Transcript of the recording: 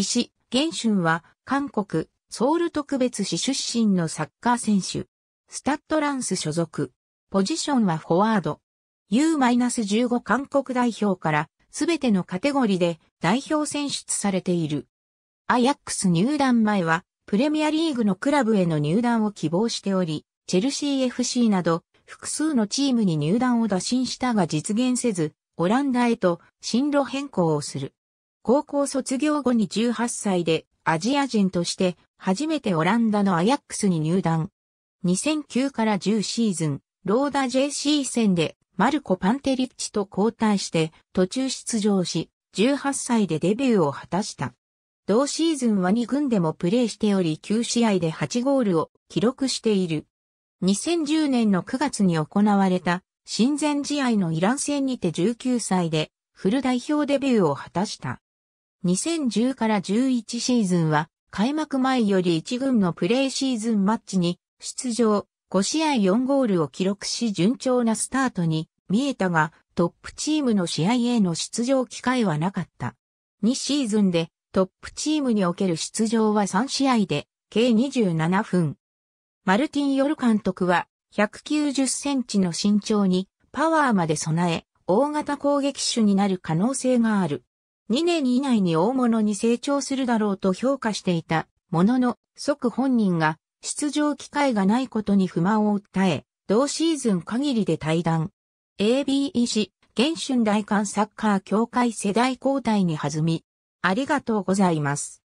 石、元春は、韓国、ソウル特別市出身のサッカー選手。スタッドランス所属。ポジションはフォワード。U-15 韓国代表からすべてのカテゴリで代表選出されている。アヤックス入団前はプレミアリーグのクラブへの入団を希望しており、チェルシー FC など複数のチームに入団を打診したが実現せず、オランダへと進路変更をする。高校卒業後に18歳でアジア人として初めてオランダのアヤックスに入団。2009から10シーズン、ローダ JC 戦でマルコ・パンテリッチと交代して途中出場し、18歳でデビューを果たした。同シーズンは2軍でもプレーしており9試合で8ゴールを記録している。2010年の9月に行われた親善試合のイラン戦にて19歳でフル代表デビューを果たした。2010から11シーズンは、開幕前より1軍のプレーシーズンマッチに出場、5試合4ゴールを記録し順調なスタートに見えたが、トップチームの試合への出場機会はなかった。2シーズンでトップチームにおける出場は3試合で、計27分。マルティン・ヨル監督は、190センチの身長に、パワーまで備え、大型攻撃手になる可能性がある。2年以内に大物に成長するだろうと評価していた、ものの、即本人が出場機会がないことに不満を訴え、同シーズン限りで退団。ABEC、現春大韓サッカー協会世代交代に弾み、ありがとうございます。